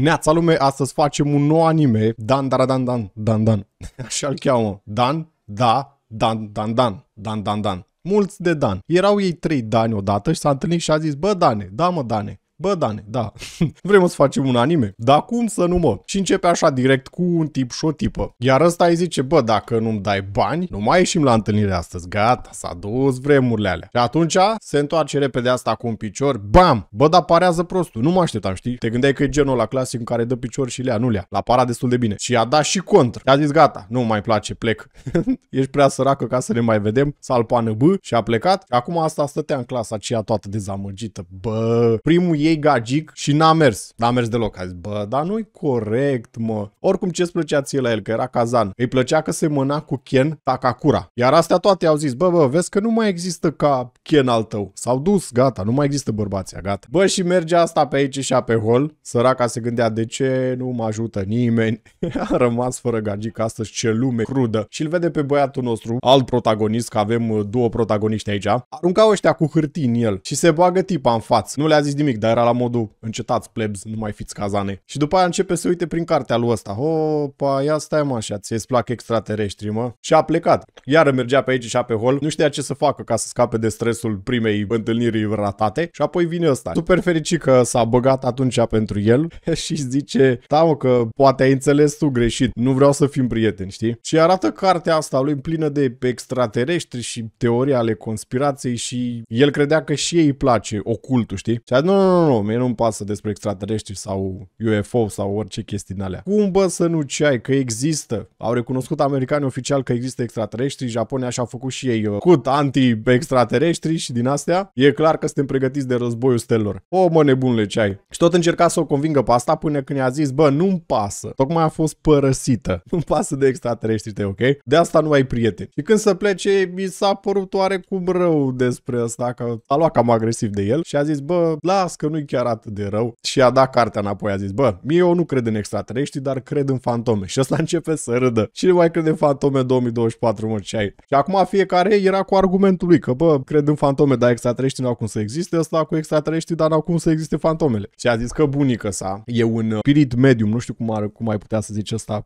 Neața lume, astăzi facem un nou anime, Dan, Dara Dan, Dan, Dan, Dan, așa-l cheamă, Dan, Da, Dan, Dan, Dan, Dan, Dan, Dan, mulți de Dan. Erau ei trei Dani odată și s-a întâlnit și a zis, bă, Dane, da mă, Dane, Bă, Dane, da, vrem să facem un anime. Da, cum să nu mă? Și începe așa direct cu un tip și o tipă. Iar ăsta îi zice, bă, dacă nu-mi dai bani, nu mai ieșim la întâlnire astăzi. Gata, s-a dus vremurile alea. Și atunci se întoarce repede asta cu un picior, bam! Bă, dar parează prostul, nu mă așteptam, știi? Te gândeai că e genul la clasic în care dă picior și lea, nu lea. La para destul de bine. Și a dat și contra. I-a zis, gata, nu mai place, plec. Ești prea săracă ca să ne mai vedem. Salpană bă și a plecat. Și acum asta stătea în clasa aceea toată dezamăgită. Bă, primul ei gagic și n-a mers. N-a mers deloc. A zis, bă, dar nu-i corect, mă. Oricum, ce-ți plăcea ție la el, că era Kazan. Îi plăcea că se mâna cu Ken Takakura. Iar astea toate au zis, bă, bă, vezi că nu mai există ca Ken al tău. S-au dus, gata, nu mai există bărbația, gata. Bă, și merge asta pe aici și pe hol. Săraca se gândea, de ce nu mă ajută nimeni? A rămas fără gagic astăzi, ce lume crudă. Și îl vede pe băiatul nostru, alt protagonist, că avem uh, două protagoniști aici. Aruncau ăștia cu hârtii în el și se bagă tipa în față. Nu le-a zis nimic, dar era la modul încetați plebs, nu mai fiți cazane. Și după aia începe să uite prin cartea lui ăsta. Opa, ia stai mă așa, ți e plac extraterestri, mă. Și a plecat. Iar mergea pe aici și a pe hol, nu știa ce să facă ca să scape de stresul primei întâlniri ratate și apoi vine ăsta. Super fericit că s-a băgat atunci pentru el și zice, da mă, că poate ai înțeles tu greșit, nu vreau să fim prieteni, știi? Și arată cartea asta lui plină de extraterestri și teorii ale conspirației și el credea că și ei îi place ocultul, știi? Și a zis, nu, nu, nu, nu, mie nu-mi pasă despre extraterestri sau UFO sau orice chestii din alea. Cum bă să nu ceai că există? Au recunoscut americani oficial că există extraterestri, Japonia și-au făcut și ei cu uh, cut anti-extraterestri și din astea. E clar că suntem pregătiți de războiul stelor. O, mă nebunle ce ai. Și tot încerca să o convingă pe asta până când i-a zis, bă, nu-mi pasă. Tocmai a fost părăsită. Nu-mi pasă de extraterestri, te ok? De asta nu ai prieteni. Și când să plece, mi s-a părut oarecum rău despre asta, că a luat cam agresiv de el și a zis, bă, las că nu nu-i chiar atât de rău și a dat cartea înapoi, a zis, bă, mie eu nu cred în extraterestri, dar cred în fantome. Și ăsta începe să râdă. nu mai crede în fantome 2024, mă, ce ai? Și acum fiecare era cu argumentul lui, că bă, cred în fantome, dar extraterestri nu au cum să existe, ăsta cu extraterestri, dar nu au cum să existe fantomele. Și a zis că bunica sa e un spirit medium, nu știu cum, ar, cum ai putea să zici ăsta,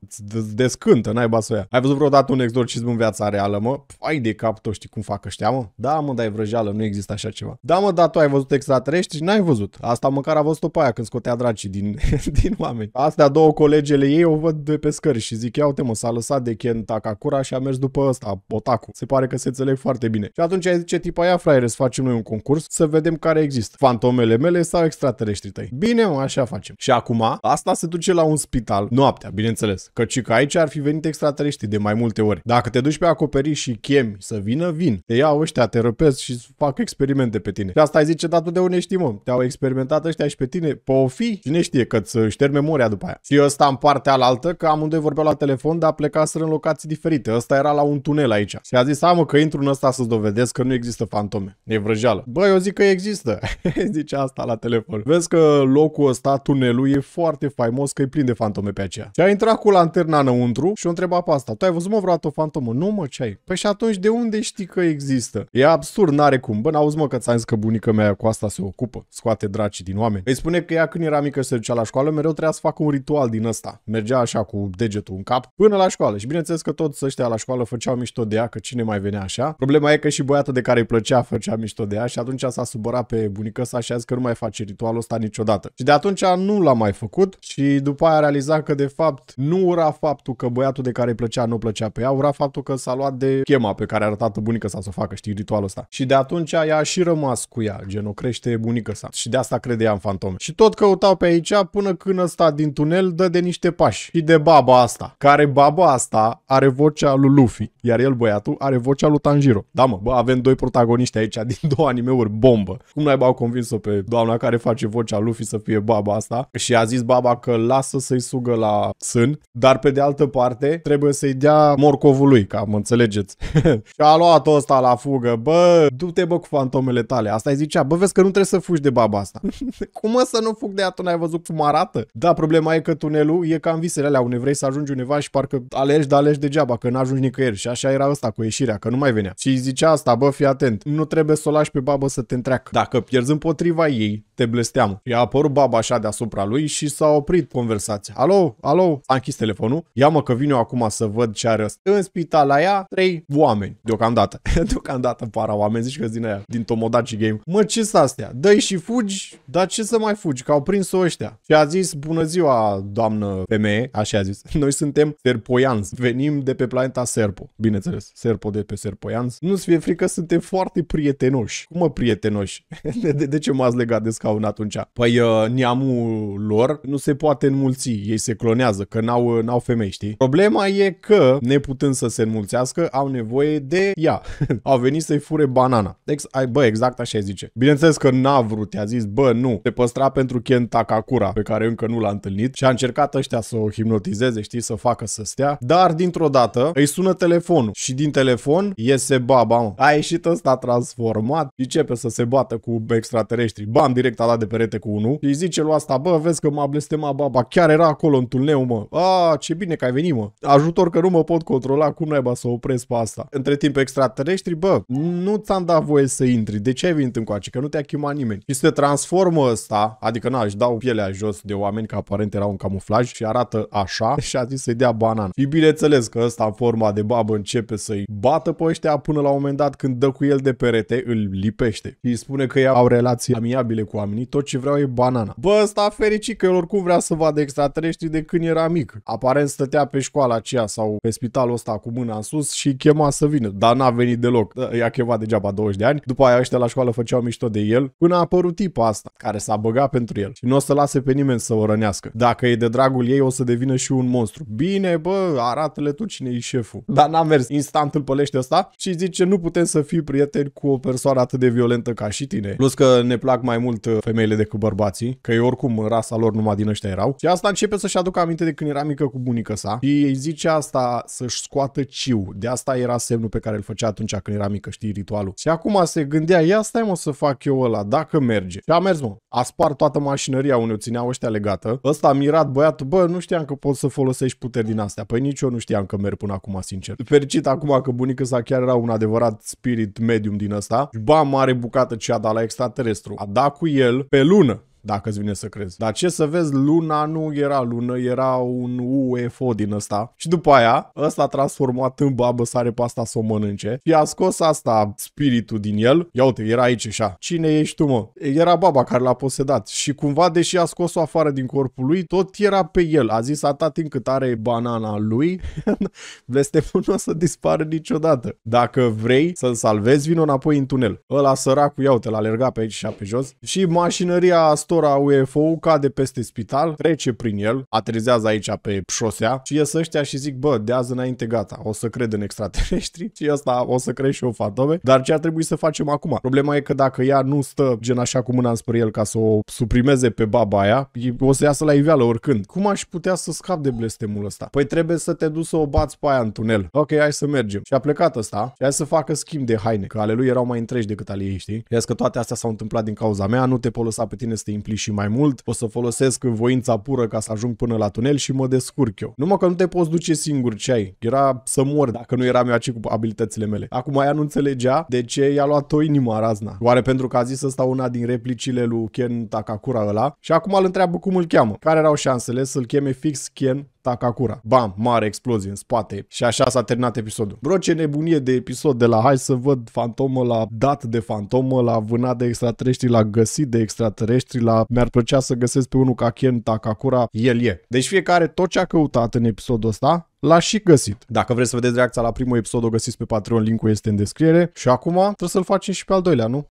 descântă, n-ai basoia. Ai văzut vreodată un exorcism în viața reală, mă? Ai de cap, tot știi cum fac ăștia, mă? Da, mă, dai vrăjeală, nu există așa ceva. Da, mă, dar tu ai văzut extraterestri? N-ai văzut. Asta măcar a văzut-o pe aia când scotea dracii din, din oameni. Astea două colegele ei o văd de pe scări și zic, ia uite mă, s-a lăsat de Ken Takakura și a mers după ăsta, Otaku. Se pare că se înțeleg foarte bine. Și atunci ai zice, tipa ia fraiere, să facem noi un concurs, să vedem care există. Fantomele mele sau extraterestrii tăi. Bine, mă, așa facem. Și acum, asta se duce la un spital, noaptea, bineînțeles. Căci că aici ar fi venit extraterestri de mai multe ori. Dacă te duci pe acoperiș și chemi să vină, vin. Te iau ăștia, te răpesc și fac experimente pe tine. Și asta ai zice, dar tu de unde știi, mă? Te-au exp experimentat ăștia și pe tine, pe o fi, cine știe că să șterg memoria după aia. Și ăsta în partea alaltă, că amândoi vorbeau la telefon, dar plecaseră în locații diferite. Ăsta era la un tunel aici. Și a zis, amă, că intru în ăsta să-ți dovedesc că nu există fantome. E vrăjeală. Bă, eu zic că există. Zice asta la telefon. Vezi că locul ăsta, tunelul, e foarte faimos că e plin de fantome pe aceea. Și a intrat cu lanterna înăuntru și o întreba pe asta. Tu ai văzut mă vreodată o fantomă? Nu mă, ce ai? Păi și atunci de unde știi că există? E absurd, n-are cum. Bă, n-auzi mă că ți-am zis că bunica mea cu asta se ocupă. Scoate dracii din oameni. Îi spune că ea când era mică și se ducea la școală, mereu trebuia să facă un ritual din ăsta. Mergea așa cu degetul în cap până la școală. Și bineînțeles că toți ăștia la școală făceau mișto de ea, că cine mai venea așa. Problema e că și băiatul de care îi plăcea făcea mișto de ea și atunci s-a supărat pe bunica să și că nu mai face ritualul ăsta niciodată. Și de atunci nu l-a mai făcut și după aia a realizat că de fapt nu ura faptul că băiatul de care îi plăcea nu plăcea pe ea, ura faptul că s-a luat de chema pe care a arătat bunica sa să o facă, știi, ritualul ăsta. Și de atunci ea a și rămas cu ea, gen o crește bunica sa. Și de asta credeam fantome. Și tot căutau pe aici până când ăsta din tunel dă de niște pași. Și de baba asta, care baba asta are vocea lui Luffy, iar el băiatul are vocea lui Tanjiro. Da mă, bă, avem doi protagoniști aici din două animeuri bombă. Cum n-ai au convins-o pe doamna care face vocea Luffy să fie baba asta și a zis baba că lasă să-i sugă la sân, dar pe de altă parte trebuie să-i dea morcovului, ca mă înțelegeți. și a luat ăsta la fugă, bă, du-te bă cu fantomele tale. Asta îi zicea, bă, vezi că nu trebuie să fugi de baba asta asta. cum mă să nu fug de ea, tu n-ai văzut cum arată? Da, problema e că tunelul e ca în visele alea, unde vrei să ajungi undeva și parcă alegi, dar alegi degeaba, că n-ajungi nicăieri. Și așa era asta cu ieșirea, că nu mai venea. Și zicea asta, bă, fii atent, nu trebuie să o lași pe babă să te întreacă. Dacă pierzi împotriva ei, te blesteam. I-a apărut baba așa deasupra lui și s-a oprit conversația. Alo, alo, a închis telefonul. Ia mă că vin eu acum să văd ce are ăsta. În spital la ea, trei oameni, deocamdată. deocamdată para oameni, zici că din aia, din Tomodachi Game. Mă, ce s astea? Dă-i și fugi fugi, dar ce să mai fugi, că au prins-o ăștia. Și a zis, bună ziua, doamnă femeie, așa a zis, noi suntem serpoianți, venim de pe planeta Serpo. Bineînțeles, Serpo de pe serpoianți. Nu-ți fie frică, suntem foarte prietenoși. Cum mă prietenoși? De, de, de ce m-ați legat de scaun atunci? Păi uh, neamul lor nu se poate înmulți, ei se clonează, că n-au, uh, n-au femei, știi? Problema e că, neputând să se înmulțească, au nevoie de ea. au venit să-i fure banana. Ex- ai, bă, exact așa zice. Bineînțeles că n-a vrut, i-a zis, bă, nu, te păstra pentru Ken Takakura, pe care încă nu l-a întâlnit și a încercat ăștia să o hipnotizeze, știi, să facă să stea, dar dintr-o dată îi sună telefonul și din telefon iese baba, mă. A ieșit ăsta transformat și începe să se bată cu extraterestri. Bam, direct a dat de perete cu unul și îi zice lui asta, bă, vezi că m-a blestemat baba, chiar era acolo în turneu, mă. A, ce bine că ai venit, mă. Ajutor că nu mă pot controla, cum naiba să opresc pe asta. Între timp extraterestri, bă, nu ți-am dat voie să intri, de ce ai venit încoace, că nu te-a chemat nimeni. Și se trans transformă ăsta, adică na, își dau pielea jos de oameni că aparent erau un camuflaj și arată așa și a zis să-i dea banană. Și bineînțeles că ăsta în forma de babă începe să-i bată pe ăștia până la un moment dat când dă cu el de perete, îl lipește. Și îi spune că ei au relații amiabile cu oamenii, tot ce vreau e banana. Bă, ăsta fericit că el oricum vrea să vadă extraterestri de când era mic. Aparent stătea pe școala aceea sau pe spitalul ăsta cu mâna în sus și chema să vină, dar n-a venit deloc. I-a ă, chemat degeaba 20 de ani. După aia ăștia la școală făceau mișto de el până a apărut tipa asta, care s-a băgat pentru el și nu o să lase pe nimeni să o rănească. Dacă e de dragul ei, o să devină și un monstru. Bine, bă, arată-le tu cine e șeful. Dar n-a mers. Instant îl pălește asta și zice nu putem să fii prieteni cu o persoană atât de violentă ca și tine. Plus că ne plac mai mult uh, femeile decât bărbații, că e oricum în rasa lor numai din ăștia erau. Și asta începe să-și aducă aminte de când era mică cu bunica sa și îi zice asta să-și scoată ciu. De asta era semnul pe care îl făcea atunci când era mică, știi, ritualul. Și acum se gândea, ia stai mă să fac eu ăla, dacă merge. Și a mers, mă. A spart toată mașinăria unde o țineau ăștia legată. Ăsta a mirat băiatul, bă, nu știam că poți să folosești puteri din astea. Păi nici eu nu știam că merg până acum, sincer. Fericit acum că bunica sa chiar era un adevărat spirit medium din ăsta. bam, mare bucată a dat la extraterestru. A dat cu el pe lună dacă îți vine să crezi. Dar ce să vezi, luna nu era lună, era un UFO din ăsta. Și după aia, ăsta transformat în babă sare pe asta să o mănânce și a scos asta spiritul din el. Ia uite, era aici așa. Cine ești tu, mă? Era baba care l-a posedat și cumva, deși a scos-o afară din corpul lui, tot era pe el. A zis atât timp cât are banana lui, blestemul nu o să dispară niciodată. Dacă vrei să-l salvezi, vino înapoi în tunel. Ăla săracul, ia uite, l-a alergat pe aici și pe jos și mașinăria a captora UFO cade peste spital, trece prin el, aterizează aici pe șosea și ies ăștia și zic, bă, de azi înainte gata, o să cred în extraterestri și asta o să crezi și o fantome, dar ce ar trebui să facem acum? Problema e că dacă ea nu stă gen așa cu mâna spre el ca să o suprimeze pe baba aia, o să iasă la iveală oricând. Cum aș putea să scap de blestemul ăsta? Păi trebuie să te duci să o bați pe aia în tunel. Ok, hai să mergem. Și a plecat ăsta și hai să facă schimb de haine, că ale lui erau mai întregi decât ale ei, știi? Ias că toate astea s-au întâmplat din cauza mea, nu te pot lăsa pe tine să te simpli și mai mult, o să folosesc voința pură ca să ajung până la tunel și mă descurc eu. Numai că nu te poți duce singur ce ai. Era să mor dacă nu eram eu aici cu abilitățile mele. Acum ea nu înțelegea de ce i-a luat o inimă razna. Oare pentru că a zis asta una din replicile lui Ken Takakura ăla și acum îl întreabă cum îl cheamă. Care erau șansele să-l cheme fix Ken Takakura. Bam, mare explozie în spate și așa s-a terminat episodul. Bro, ce nebunie de episod de la hai să văd fantomă la dat de fantomă, la vânat de extraterestri, la găsit de extraterestri, la mi-ar plăcea să găsesc pe unul ca Ken Takakura, el e. Deci fiecare tot ce a căutat în episodul ăsta l-a și găsit. Dacă vreți să vedeți reacția la primul episod, o găsiți pe Patreon, linkul este în descriere. Și acum trebuie să-l facem și pe al doilea, nu?